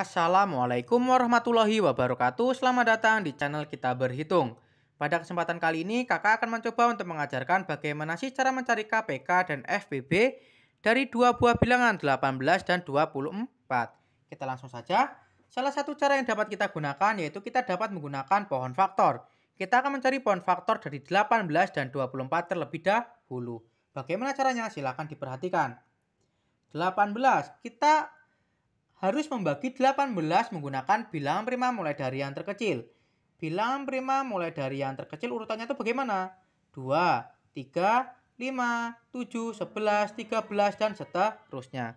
Assalamualaikum warahmatullahi wabarakatuh Selamat datang di channel kita berhitung Pada kesempatan kali ini kakak akan mencoba untuk mengajarkan bagaimana sih cara mencari KPK dan FPB Dari dua buah bilangan 18 dan 24 Kita langsung saja Salah satu cara yang dapat kita gunakan yaitu kita dapat menggunakan pohon faktor Kita akan mencari pohon faktor dari 18 dan 24 terlebih dahulu Bagaimana caranya? Silahkan diperhatikan 18 kita harus membagi 18 menggunakan bilangan prima mulai dari yang terkecil. Bilangan prima mulai dari yang terkecil urutannya itu bagaimana? 2, 3, 5, 7, 11, 13, dan seterusnya.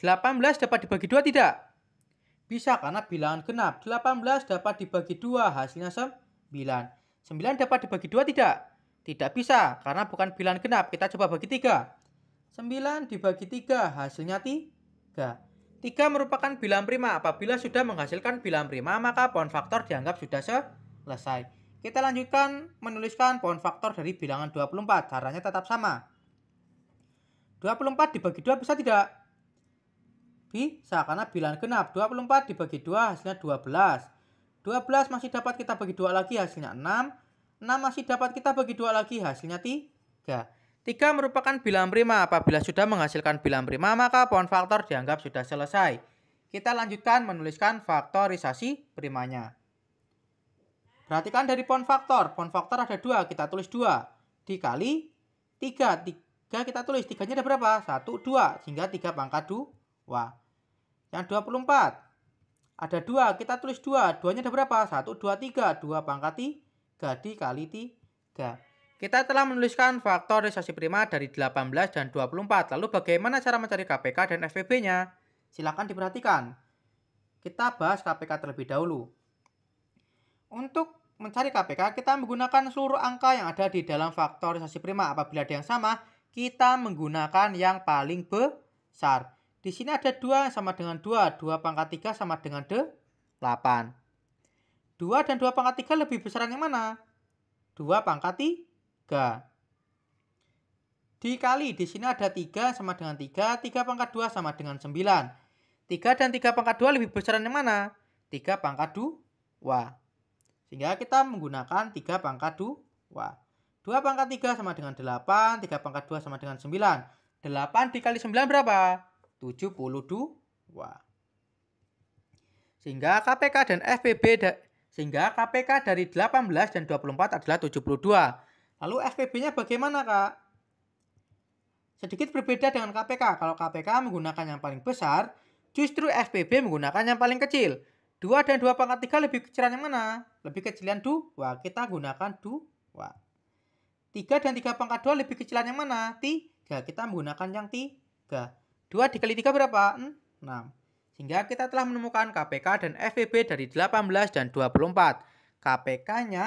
18 dapat dibagi 2 tidak? Bisa karena bilangan genap. 18 dapat dibagi 2 hasilnya 9. 9 dapat dibagi 2 tidak? Tidak bisa karena bukan bilangan genap. Kita coba bagi 3. 9 dibagi 3 hasilnya 3. 3 merupakan bilangan prima. Apabila sudah menghasilkan bilangan prima, maka pohon faktor dianggap sudah selesai. Kita lanjutkan menuliskan pohon faktor dari bilangan 24. Caranya tetap sama. 24 dibagi 2 bisa tidak? Bisa, karena bilangan genap. 24 dibagi 2 hasilnya 12. 12 masih dapat kita bagi 2 lagi hasilnya 6. 6 masih dapat kita bagi 2 lagi hasilnya 3. 3 merupakan bilangan prima. Apabila sudah menghasilkan bilangan prima, maka pohon faktor dianggap sudah selesai. Kita lanjutkan menuliskan faktorisasi primanya. Perhatikan dari pohon faktor. Pohon faktor ada dua, kita tulis dua. Dikali 3. 3 kita tulis. 3-nya ada berapa? 1, 2. Sehingga 3 pangkat 2. Yang 24. Ada 2, kita tulis 2. 2-nya ada berapa? 1, 2, 3. 2 pangkat 3 dikali 3. Kita telah menuliskan faktor realisasi prima dari 18 dan 24. Lalu bagaimana cara mencari KPK dan FPB-nya? Silakan diperhatikan. Kita bahas KPK terlebih dahulu. Untuk mencari KPK, kita menggunakan seluruh angka yang ada di dalam faktor realisasi prima. Apabila ada yang sama, kita menggunakan yang paling besar. Di sini ada 2 sama dengan 2. 2 pangkat 3 sama dengan 8. 2 dan 2 pangkat 3 lebih besar yang mana? 2 pangkat 3. 3. Dikali, di sini ada 3 sama dengan 3, 3 pangkat 2 sama dengan 9. 3 dan 3 pangkat 2 lebih besar yang mana? 3 pangkat 2. Sehingga kita menggunakan 3 pangkat 2. 2 pangkat 3 sama dengan 8, 3 pangkat 2 sama dengan 9. 8 dikali 9 berapa? 72. Sehingga KPK dan FPB sehingga KPK dari 18 dan 24 adalah 72. Lalu fpb nya bagaimana, Kak? Sedikit berbeda dengan KPK. Kalau KPK menggunakan yang paling besar, justru FPB menggunakan yang paling kecil. 2 dan 2 pangkat 3 lebih kecilan yang mana? Lebih kecilan 2. Kita gunakan 2. 3 dan 3 pangkat 2 lebih kecilan yang mana? 3. Kita menggunakan yang 3. 2 dikali 3 berapa? 6. Sehingga kita telah menemukan KPK dan FPB dari 18 dan 24. KPK-nya